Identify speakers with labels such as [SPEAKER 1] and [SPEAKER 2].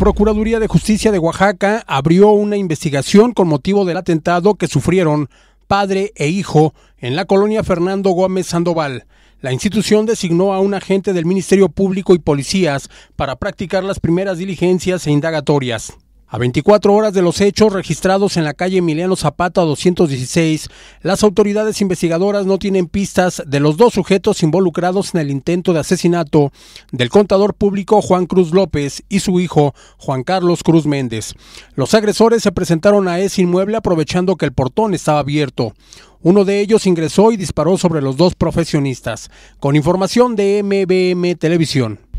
[SPEAKER 1] Procuraduría de Justicia de Oaxaca abrió una investigación con motivo del atentado que sufrieron padre e hijo en la colonia Fernando Gómez Sandoval. La institución designó a un agente del Ministerio Público y Policías para practicar las primeras diligencias e indagatorias. A 24 horas de los hechos registrados en la calle Emiliano Zapata 216, las autoridades investigadoras no tienen pistas de los dos sujetos involucrados en el intento de asesinato del contador público Juan Cruz López y su hijo Juan Carlos Cruz Méndez. Los agresores se presentaron a ese inmueble aprovechando que el portón estaba abierto. Uno de ellos ingresó y disparó sobre los dos profesionistas. Con información de MBM Televisión.